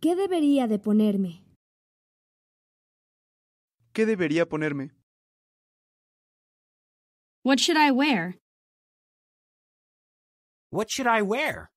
¿Qué debería de ponerme? ¿Qué debería ponerme? What should I wear? What should I wear?